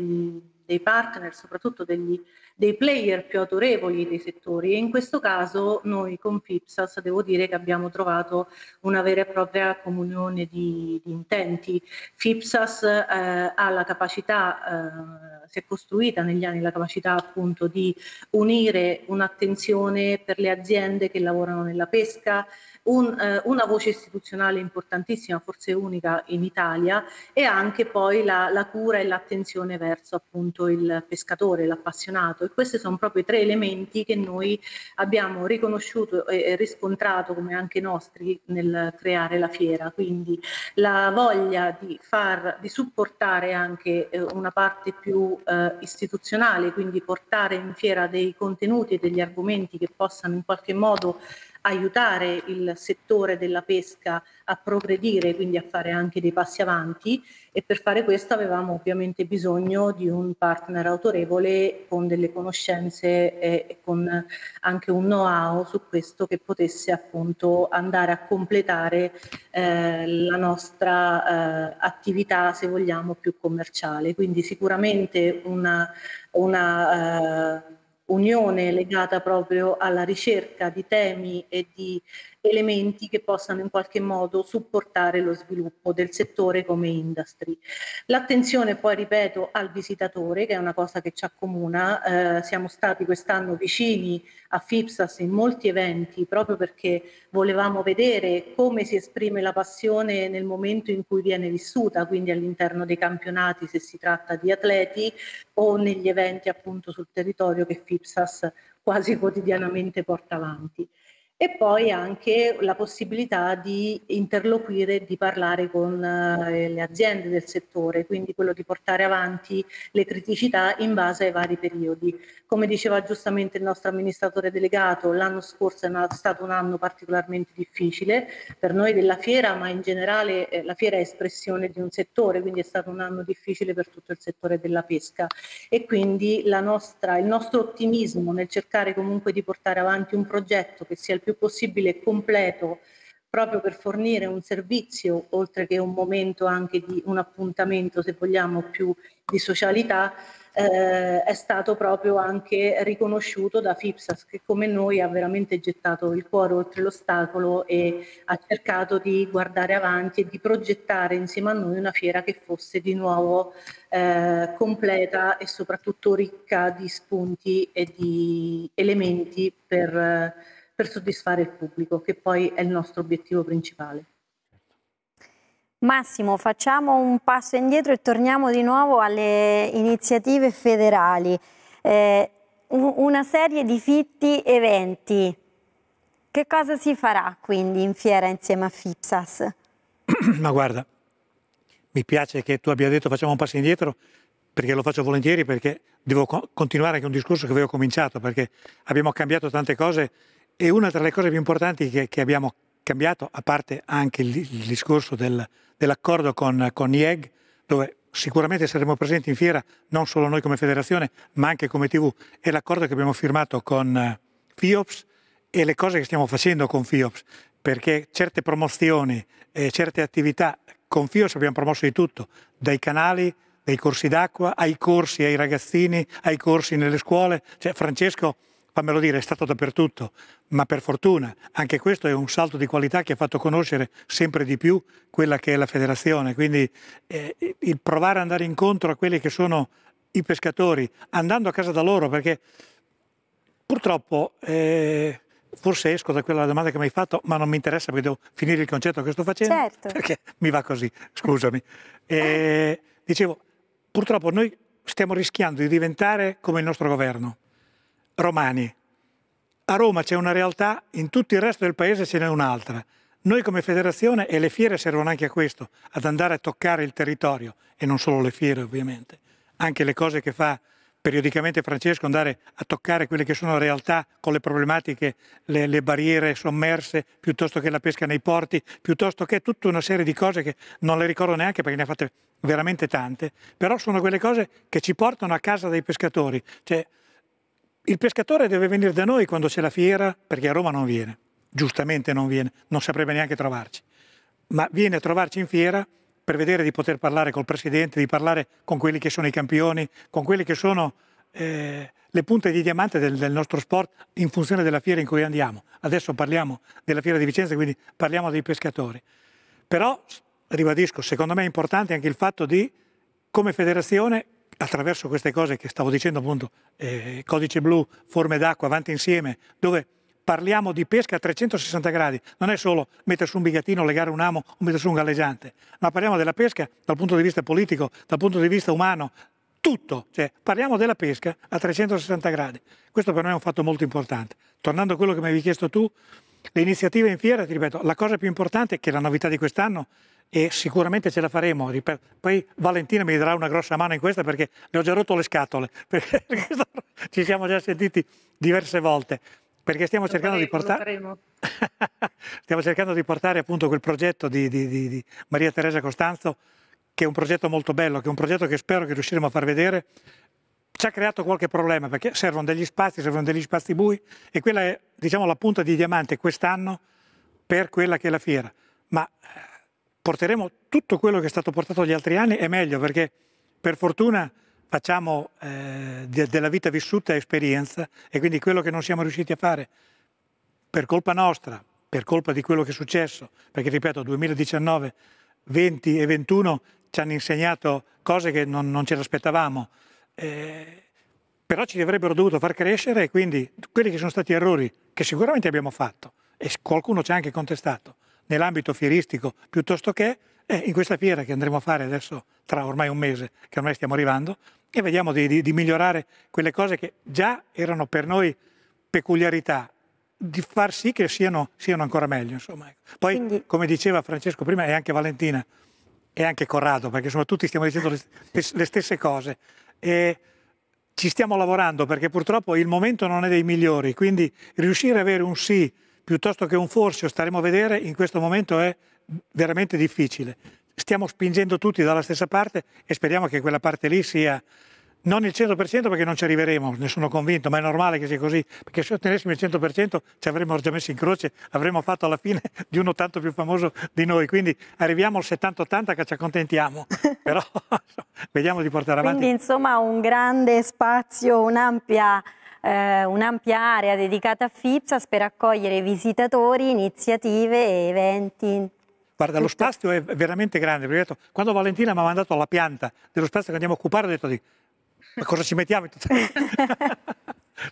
dei partner, soprattutto degli, dei player più autorevoli dei settori e in questo caso noi con FIPSAS devo dire che abbiamo trovato una vera e propria comunione di, di intenti. FIPSAS eh, ha la capacità, eh, si è costruita negli anni la capacità appunto di unire un'attenzione per le aziende che lavorano nella pesca, un, eh, una voce istituzionale importantissima, forse unica in Italia, e anche poi la, la cura e l'attenzione verso appunto il pescatore, l'appassionato. E questi sono proprio i tre elementi che noi abbiamo riconosciuto e riscontrato come anche nostri nel creare la fiera. Quindi la voglia di, far, di supportare anche eh, una parte più eh, istituzionale, quindi portare in fiera dei contenuti e degli argomenti che possano in qualche modo aiutare il settore della pesca a progredire, quindi a fare anche dei passi avanti e per fare questo avevamo ovviamente bisogno di un partner autorevole con delle conoscenze e con anche un know-how su questo che potesse appunto andare a completare eh, la nostra eh, attività, se vogliamo, più commerciale. Quindi sicuramente una, una eh, unione legata proprio alla ricerca di temi e di elementi che possano in qualche modo supportare lo sviluppo del settore come industry. L'attenzione poi, ripeto, al visitatore, che è una cosa che ci accomuna, eh, siamo stati quest'anno vicini a FIPSAS in molti eventi proprio perché volevamo vedere come si esprime la passione nel momento in cui viene vissuta, quindi all'interno dei campionati se si tratta di atleti o negli eventi appunto sul territorio che FIPSAS quasi quotidianamente porta avanti e poi anche la possibilità di interloquire e di parlare con eh, le aziende del settore, quindi quello di portare avanti le criticità in base ai vari periodi. Come diceva giustamente il nostro amministratore delegato, l'anno scorso è stato un anno particolarmente difficile per noi della fiera, ma in generale eh, la fiera è espressione di un settore, quindi è stato un anno difficile per tutto il settore della pesca e quindi nostra, il nostro ottimismo nel cercare comunque di portare avanti un progetto che sia il più più possibile completo proprio per fornire un servizio, oltre che un momento anche di un appuntamento, se vogliamo, più di socialità, eh, è stato proprio anche riconosciuto da FIPSAS che come noi ha veramente gettato il cuore oltre l'ostacolo e ha cercato di guardare avanti e di progettare insieme a noi una fiera che fosse di nuovo eh, completa e soprattutto ricca di spunti e di elementi per... Eh, per soddisfare il pubblico, che poi è il nostro obiettivo principale. Massimo, facciamo un passo indietro e torniamo di nuovo alle iniziative federali. Eh, una serie di fitti eventi. Che cosa si farà quindi in fiera insieme a FIPSAS? Ma guarda, mi piace che tu abbia detto facciamo un passo indietro perché lo faccio volentieri perché devo continuare anche un discorso che avevo cominciato perché abbiamo cambiato tante cose e una tra le cose più importanti che, che abbiamo cambiato, a parte anche il, il discorso del, dell'accordo con, con IEG, dove sicuramente saremo presenti in fiera non solo noi come federazione, ma anche come TV, è l'accordo che abbiamo firmato con FIOPS eh, e le cose che stiamo facendo con FIOPS, perché certe promozioni e certe attività con FIOPS abbiamo promosso di tutto, dai canali, dai corsi d'acqua, ai corsi ai ragazzini, ai corsi nelle scuole. Cioè, Francesco fammelo dire, è stato dappertutto, ma per fortuna anche questo è un salto di qualità che ha fatto conoscere sempre di più quella che è la federazione, quindi eh, il provare ad andare incontro a quelli che sono i pescatori, andando a casa da loro, perché purtroppo... Eh, forse esco da quella domanda che mi hai fatto, ma non mi interessa perché devo finire il concetto che sto facendo, certo. perché mi va così, scusami. E, eh, dicevo, purtroppo noi stiamo rischiando di diventare come il nostro governo, romani. A Roma c'è una realtà, in tutto il resto del paese ce n'è un'altra. Noi come federazione e le fiere servono anche a questo, ad andare a toccare il territorio e non solo le fiere ovviamente, anche le cose che fa periodicamente Francesco, andare a toccare quelle che sono realtà con le problematiche, le, le barriere sommerse, piuttosto che la pesca nei porti, piuttosto che tutta una serie di cose che non le ricordo neanche perché ne ha fatte veramente tante, però sono quelle cose che ci portano a casa dei pescatori. Cioè, il pescatore deve venire da noi quando c'è la fiera, perché a Roma non viene, giustamente non viene, non saprebbe neanche trovarci, ma viene a trovarci in fiera per vedere di poter parlare col presidente, di parlare con quelli che sono i campioni, con quelli che sono eh, le punte di diamante del, del, nostro sport in funzione della fiera in cui andiamo. Adesso parliamo della fiera di Vicenza, quindi parliamo dei pescatori. Però, ribadisco, secondo me è importante anche il fatto di, come federazione, attraverso queste cose che stavo dicendo appunto, eh, codice blu, forme d'acqua, avanti insieme, dove parliamo di pesca a 360 gradi, non è solo mettere su un bigatino, legare un amo o mettere su un galleggiante, ma parliamo della pesca dal punto di vista politico, dal punto di vista umano, tutto, cioè parliamo della pesca a 360 gradi. Questo per noi è un fatto molto importante. Tornando a quello che mi avevi chiesto tu, le iniziative in fiera, ti ripeto, la cosa più importante, che è la novità di quest'anno, e sicuramente ce la faremo. Poi Valentina mi darà una grossa mano in questa perché le ho già rotto le scatole, perché ci siamo già sentiti diverse volte, perché stiamo lo cercando faremo, di portare... stiamo cercando di portare appunto quel progetto di, di, di, di Maria Teresa Costanzo, che è un progetto molto bello, che è un progetto che spero che riusciremo a far vedere ci ha creato qualche problema perché servono degli spazi, servono degli spazi bui e quella è diciamo, la punta di diamante quest'anno per quella che è la fiera. Ma eh, porteremo tutto quello che è stato portato gli altri anni e meglio perché per fortuna facciamo eh, de della vita vissuta esperienza e quindi quello che non siamo riusciti a fare per colpa nostra, per colpa di quello che è successo, perché ripeto 2019, 20 e 21 ci hanno insegnato cose che non, non ce l'aspettavamo, eh, però ci avrebbero dovuto far crescere e quindi quelli che sono stati errori che sicuramente abbiamo fatto e qualcuno ci ha anche contestato, nell'ambito fieristico piuttosto che eh, in questa fiera che andremo a fare adesso tra ormai un mese, che ormai stiamo arrivando, e vediamo di, di, di migliorare quelle cose che già erano per noi peculiarità, di far sì che siano, siano ancora meglio. Insomma. Ecco. Poi, Quindi... come diceva Francesco prima e anche Valentina e anche Corrado, perché insomma tutti stiamo dicendo le, le stesse cose. E, ci stiamo lavorando perché purtroppo il momento non è dei migliori, quindi riuscire ad avere un sì piuttosto che un forse, staremo a vedere, in questo momento è veramente difficile. Stiamo spingendo tutti dalla stessa parte e speriamo che quella parte lì sia non il 100% perché non ci arriveremo, ne sono convinto, ma è normale che sia così, perché se ottenessimo il 100% ci avremmo già messo in croce, avremmo fatto alla fine di uno tanto più famoso di noi, quindi arriviamo al 70-80 che ci accontentiamo, però vediamo di portare avanti. Quindi insomma un grande spazio, un'ampia eh, un'ampia area dedicata a FIPSAS per accogliere visitatori, iniziative e eventi. Guarda, lo spazio è veramente grande. Detto, quando Valentina mi ha mandato la pianta dello spazio che andiamo a occupare, ho detto di, ma cosa ci mettiamo?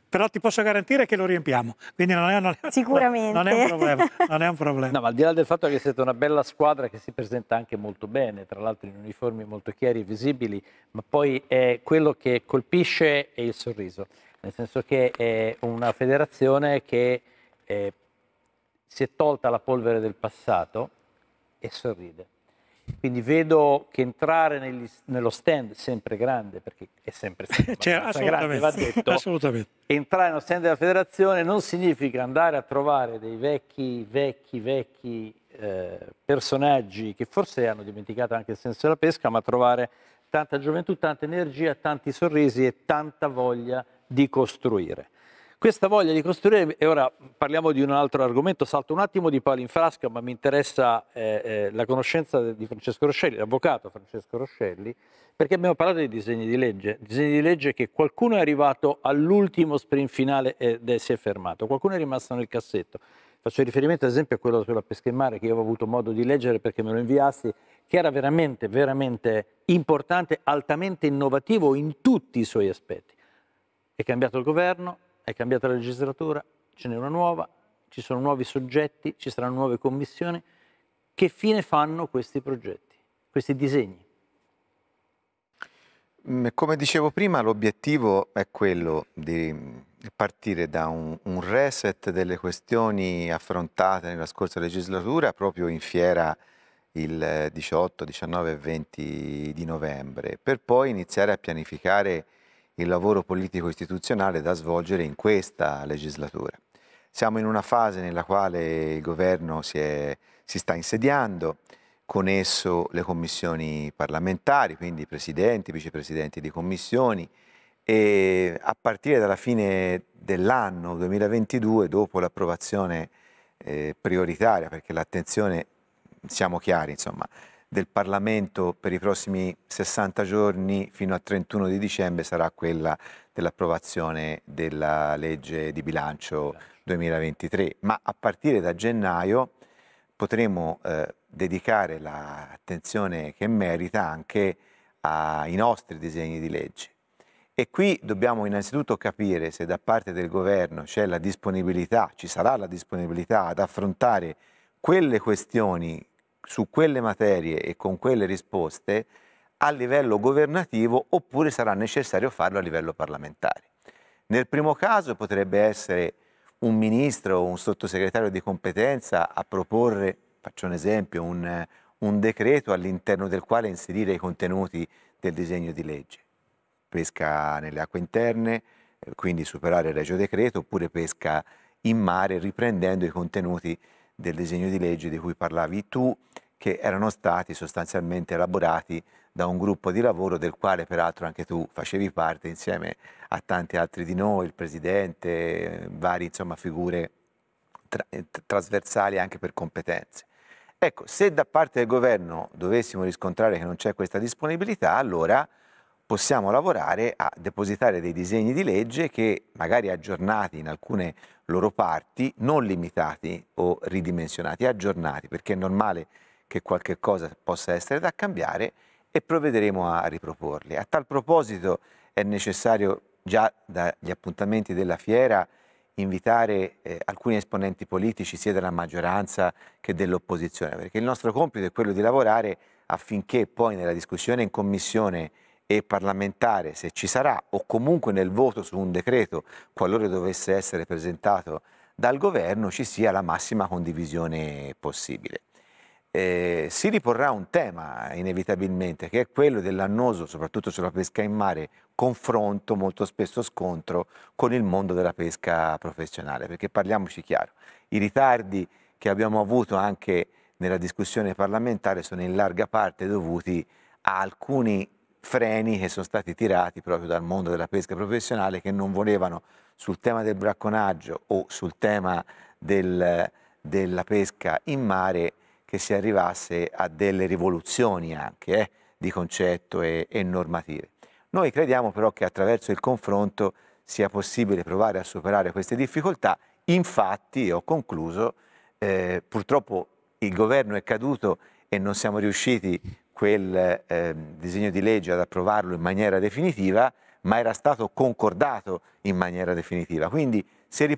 Però ti posso garantire che lo riempiamo, quindi non è, non è, Sicuramente. Non è, un, problema, non è un problema. No, ma al di là del fatto che siete una bella squadra che si presenta anche molto bene, tra l'altro in uniformi molto chiari e visibili, ma poi è quello che colpisce è il sorriso nel senso che è una federazione che eh, si è tolta la polvere del passato e sorride. Quindi vedo che entrare negli, nello stand sempre grande, perché è sempre stato cioè, assolutamente, grande, va detto, assolutamente. entrare nello stand della federazione non significa andare a trovare dei vecchi, vecchi, vecchi eh, personaggi che forse hanno dimenticato anche il senso della pesca, ma trovare tanta gioventù, tanta energia, tanti sorrisi e tanta voglia di di costruire. Questa voglia di costruire, e ora parliamo di un altro argomento, salto un attimo di palo in frasca, ma mi interessa eh, eh, la conoscenza di Francesco Roscelli, l'avvocato Francesco Roscelli, perché abbiamo parlato di disegni di legge, disegni di legge che qualcuno è arrivato all'ultimo sprint finale ed è, si è fermato, qualcuno è rimasto nel cassetto. Faccio riferimento ad esempio a quello sulla pesca in mare che io avevo avuto modo di leggere perché me lo inviasti, che era veramente, veramente importante, altamente innovativo in tutti i suoi aspetti. È cambiato il governo, è cambiata la legislatura, ce n'è una nuova, ci sono nuovi soggetti, ci saranno nuove commissioni. Che fine fanno questi progetti, questi disegni? Mm, come dicevo prima, l'obiettivo è quello di partire da un, un, reset delle questioni affrontate nella scorsa legislatura proprio in fiera il 18, 19 e 20 di novembre, per poi iniziare a pianificare il lavoro politico istituzionale da svolgere in questa legislatura. Siamo in una fase nella quale il governo si, è, si sta insediando, con esso le commissioni parlamentari, quindi presidenti, vicepresidenti di commissioni e a partire dalla fine dell'anno 2022, dopo l'approvazione eh, prioritaria, perché l'attenzione, siamo chiari, insomma, del Parlamento per i prossimi 60 giorni fino al 31 di dicembre sarà quella dell'approvazione della legge di bilancio 2023, ma a partire da gennaio potremo eh, dedicare l'attenzione che merita anche ai nostri disegni di legge. E qui dobbiamo innanzitutto capire se da parte del governo c'è la disponibilità, ci sarà la disponibilità ad affrontare quelle questioni su quelle materie e con quelle risposte a livello governativo oppure sarà necessario farlo a livello parlamentare. Nel primo caso potrebbe essere un ministro o un sottosegretario di competenza a proporre, faccio un esempio, un, un decreto all'interno del quale inserire i contenuti del disegno di legge. Pesca nelle acque interne, eh, quindi superare il regio decreto, oppure pesca in mare riprendendo i contenuti del disegno di legge di cui parlavi tu che erano stati sostanzialmente elaborati da un gruppo di lavoro del quale peraltro anche tu facevi parte insieme a tanti altri di noi, il presidente, varie insomma, figure tra eh, trasversali anche per competenze. Ecco, se da parte del governo dovessimo riscontrare che non c'è questa disponibilità, allora possiamo lavorare a depositare dei disegni di legge che magari aggiornati in alcune loro parti, non limitati o ridimensionati, aggiornati, perché è normale che qualche cosa possa essere da cambiare e provvederemo a riproporli. A tal proposito è necessario già dagli appuntamenti della fiera invitare eh, alcuni esponenti politici sia della maggioranza che dell'opposizione, perché il nostro compito è quello di lavorare affinché poi nella discussione in commissione e parlamentare, se ci sarà, o comunque nel voto su un decreto, qualora dovesse essere presentato dal governo, ci sia la massima condivisione possibile eh, si riporrà un tema inevitabilmente, che è quello dell'annoso, soprattutto sulla pesca in mare, confronto, molto spesso scontro, con il mondo della pesca professionale. Perché parliamoci chiaro, i ritardi che abbiamo avuto anche nella discussione parlamentare sono in larga parte dovuti a alcuni freni che sono stati tirati proprio dal mondo della pesca professionale che non volevano sul tema del bracconaggio o sul tema del, della pesca in mare che si arrivasse a delle rivoluzioni anche eh, di concetto e, e normative. Noi crediamo però che attraverso il confronto sia possibile provare a superare queste difficoltà. Infatti, ho concluso, eh, purtroppo il governo è caduto e non siamo riusciti quel eh, disegno di legge ad approvarlo in maniera definitiva, ma era stato concordato in maniera definitiva. Quindi se,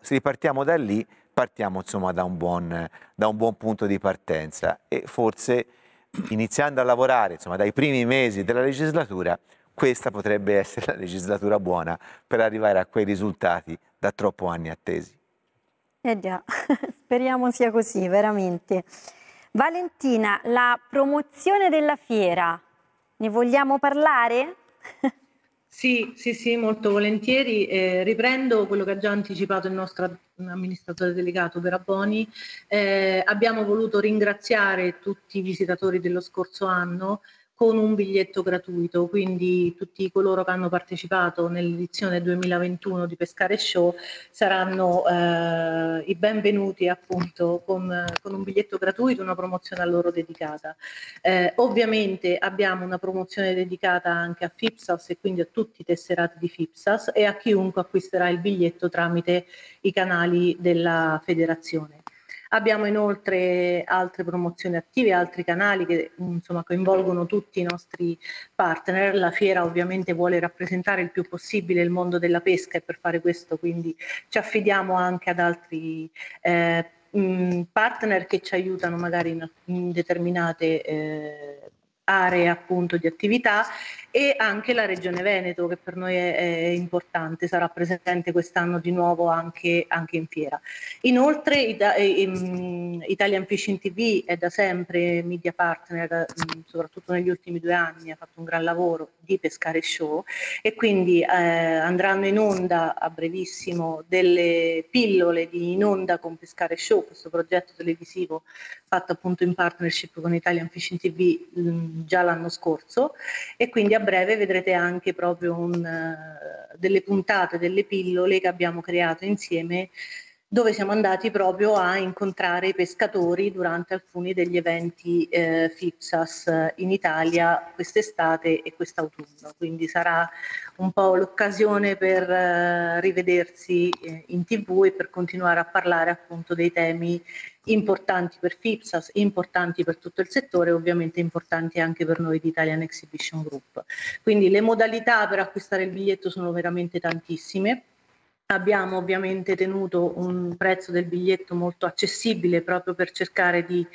se ripartiamo da lì partiamo insomma da un buon, da un buon punto di partenza e forse iniziando a lavorare insomma, dai primi mesi della legislatura questa potrebbe essere la legislatura buona per arrivare a quei risultati da troppo anni attesi. Eh già, speriamo sia così, veramente. Valentina, la promozione della fiera, ne vogliamo parlare? Sì, sì, sì, molto volentieri. Eh, riprendo quello che ha già anticipato il nostro amministratore delegato Veraboni. Eh, abbiamo voluto ringraziare tutti i visitatori dello scorso anno con un biglietto gratuito, quindi tutti coloro che hanno partecipato nell'edizione 2021 di Pescare Show saranno eh, i benvenuti appunto con, con, un biglietto gratuito, una promozione a loro dedicata. Eh, ovviamente abbiamo una promozione dedicata anche a FIPSAS e quindi a tutti i tesserati di FIPSAS e a chiunque acquisterà il biglietto tramite i canali della federazione. Abbiamo inoltre altre promozioni attive, altri canali che insomma, coinvolgono tutti i nostri partner. La fiera ovviamente vuole rappresentare il più possibile il mondo della pesca e per fare questo quindi ci affidiamo anche ad altri eh, mm, partner che ci aiutano magari in, in determinate eh, aree appunto di attività e anche la Regione Veneto che per noi è, è importante, sarà presente quest'anno di nuovo anche, anche in fiera. Inoltre Ita- ehm, Italian Fishing TV è da sempre media partner, mm, soprattutto negli ultimi due anni ha fatto un gran lavoro di Pescare Show e quindi eh, andranno in onda a brevissimo delle pillole di In onda con Pescare Show, questo progetto televisivo fatto appunto in partnership con Italian Fishing TV mh, mm, già l'anno scorso e quindi breve vedrete anche proprio un, eh, delle puntate, delle pillole che abbiamo creato insieme dove siamo andati proprio a incontrare i pescatori durante alcuni degli eventi eh, FIPSAS eh, in Italia quest'estate e quest'autunno. Quindi sarà un po' l'occasione per eh, rivedersi eh, in tv e per continuare a parlare appunto dei temi importanti per FIPSAS, importanti per tutto il settore e ovviamente importanti anche per noi di Italian Exhibition Group. Quindi le modalità per acquistare il biglietto sono veramente tantissime Abbiamo ovviamente tenuto un prezzo del biglietto molto accessibile proprio per cercare di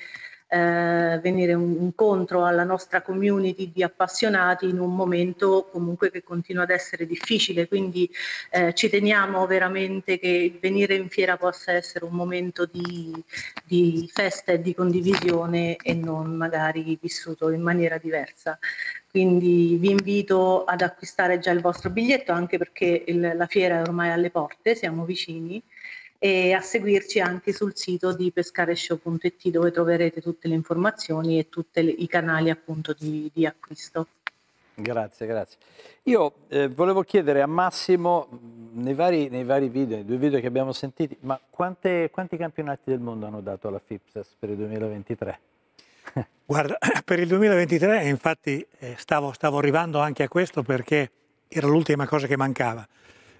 eh, venire un, incontro alla nostra community di appassionati in un momento comunque che continua ad essere difficile, quindi eh, ci teniamo veramente che venire in fiera possa essere un momento di, di festa e di condivisione e non magari vissuto in maniera diversa quindi vi invito ad acquistare già il vostro biglietto anche perché il, la fiera è ormai alle porte, siamo vicini e a seguirci anche sul sito di pescareshow.it dove troverete tutte le informazioni e tutti i canali appunto di, di acquisto. Grazie, grazie. Io eh, volevo chiedere a Massimo, mm, nei vari, nei vari, video, nei due video che abbiamo sentiti, ma quante, quanti campionati del mondo hanno dato alla FIPSES per il 2023? Guarda, per il 2023 infatti eh, stavo, stavo arrivando anche a questo perché era l'ultima cosa che mancava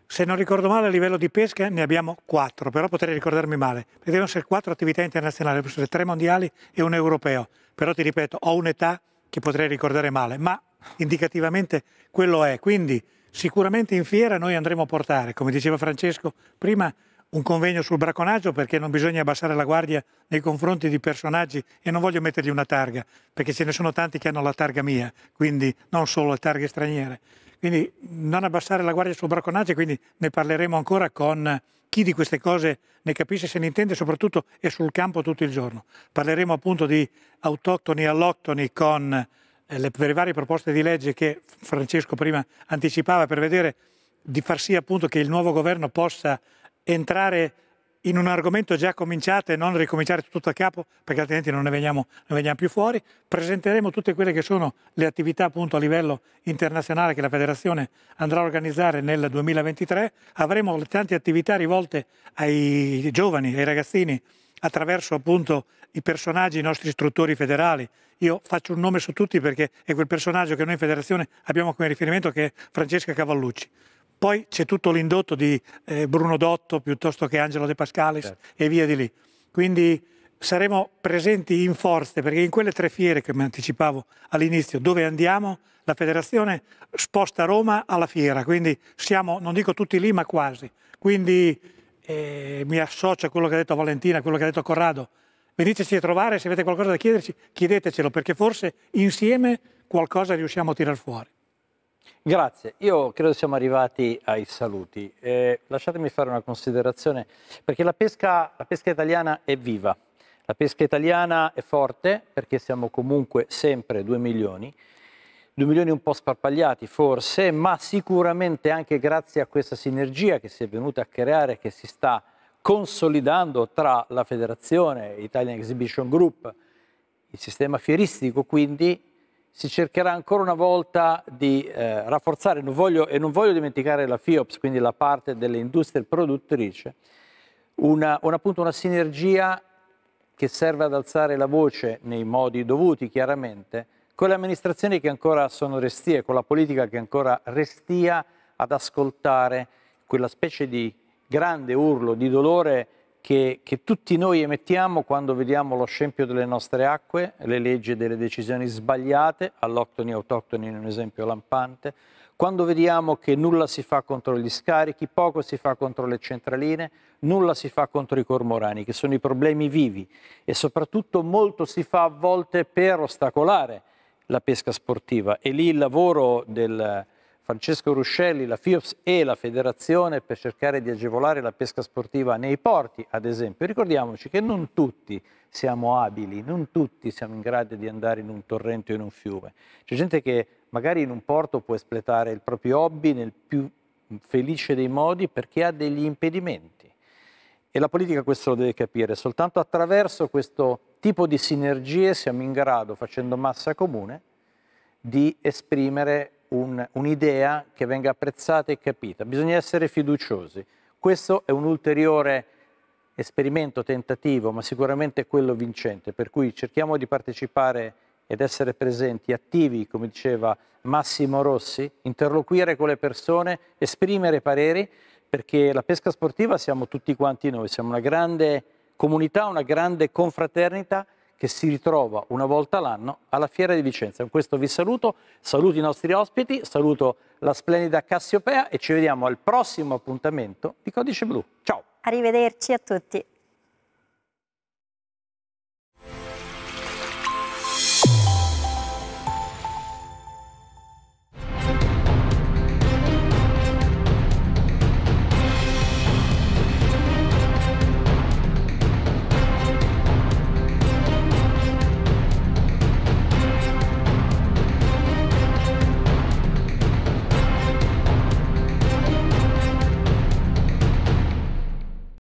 se non ricordo male a livello di pesca ne abbiamo quattro, però potrei ricordarmi male, perché essere quattro attività internazionali, possono essere tre mondiali e un europeo, però ti ripeto, ho un'età che potrei ricordare male, ma indicativamente quello è, quindi sicuramente in fiera noi andremo a portare, come diceva Francesco prima, un convegno sul bracconaggio perché non bisogna abbassare la guardia nei confronti di personaggi e non voglio mettergli una targa, perché ce ne sono tanti che hanno la targa mia, quindi non solo le targhe straniere. Quindi non abbassare la guardia sul bracconaggio, quindi ne parleremo ancora con chi di queste cose ne capisce, se ne intende, soprattutto è sul campo tutto il giorno. Parleremo appunto di autoctoni e alloctoni con eh, le, le varie proposte di legge che Francesco prima anticipava per vedere di far sì appunto che il nuovo governo possa entrare in un argomento già cominciato e non ricominciare tutto a capo perché altrimenti non ne veniamo, non veniamo, più fuori. Presenteremo tutte quelle che sono le attività appunto a livello internazionale che la federazione andrà a organizzare nel 2023. Avremo tante attività rivolte ai giovani, ai ragazzini attraverso appunto i personaggi, i nostri istruttori federali. Io faccio un nome su tutti perché è quel personaggio che noi in federazione abbiamo come riferimento che è Francesca Cavallucci poi c'è tutto l'indotto di eh, Bruno Dotto piuttosto che Angelo De Pascalis certo. e via di lì. Quindi saremo presenti in forze perché in quelle tre fiere che mi anticipavo all'inizio, dove andiamo, la federazione sposta Roma alla fiera, quindi siamo, non dico tutti lì, ma quasi. Quindi eh, mi associo a quello che ha detto Valentina, a quello che ha detto Corrado. Veniteci a trovare, se avete qualcosa da chiederci, chiedetecelo perché forse insieme qualcosa riusciamo a tirar fuori. Grazie, io credo siamo arrivati ai saluti. Eh, lasciatemi fare una considerazione, perché la pesca, la pesca, italiana è viva, la pesca italiana è forte perché siamo comunque sempre 2 milioni, 2 milioni un po' sparpagliati forse, ma sicuramente anche grazie a questa sinergia che si è venuta a creare, che si sta consolidando tra la federazione, Italian Exhibition Group, il sistema fieristico quindi si cercherà ancora una volta di eh, rafforzare, non voglio, e non voglio dimenticare la FIOPS, quindi la parte delle industrie produttrici, una, una, appunto, una sinergia che serve ad alzare la voce nei modi dovuti chiaramente, con le amministrazioni che ancora sono restie, con la politica che ancora restia ad ascoltare quella specie di grande urlo di dolore che, che, tutti noi emettiamo quando vediamo lo scempio delle nostre acque, le leggi e delle decisioni sbagliate, alloctoni e autoctoni in un esempio lampante, quando vediamo che nulla si fa contro gli scarichi, poco si fa contro le centraline, nulla si fa contro i cormorani, che sono i problemi vivi e soprattutto molto si fa a volte per ostacolare la pesca sportiva e lì il lavoro del, Francesco Ruscelli, la FIOPS e la federazione per cercare di agevolare la pesca sportiva nei porti, ad esempio. Ricordiamoci che non tutti siamo abili, non tutti siamo in grado di andare in un torrente o in un fiume. C'è gente che magari in un porto può espletare il proprio hobby nel più felice dei modi perché ha degli impedimenti. E la politica questo lo deve capire. Soltanto attraverso questo tipo di sinergie siamo in grado, facendo massa comune, di esprimere un'idea che venga apprezzata e capita. Bisogna essere fiduciosi. Questo è un ulteriore esperimento, tentativo, ma sicuramente quello vincente, per cui cerchiamo di partecipare ed essere presenti, attivi, come diceva Massimo Rossi, interloquire con le persone, esprimere pareri, perché la pesca sportiva siamo tutti quanti noi, siamo una grande comunità, una grande confraternita che si ritrova una volta l'anno alla Fiera di Vicenza. Con questo vi saluto, saluto i nostri ospiti, saluto la splendida Cassiopea e ci vediamo al prossimo appuntamento di Codice Blu. Ciao! Arrivederci a tutti!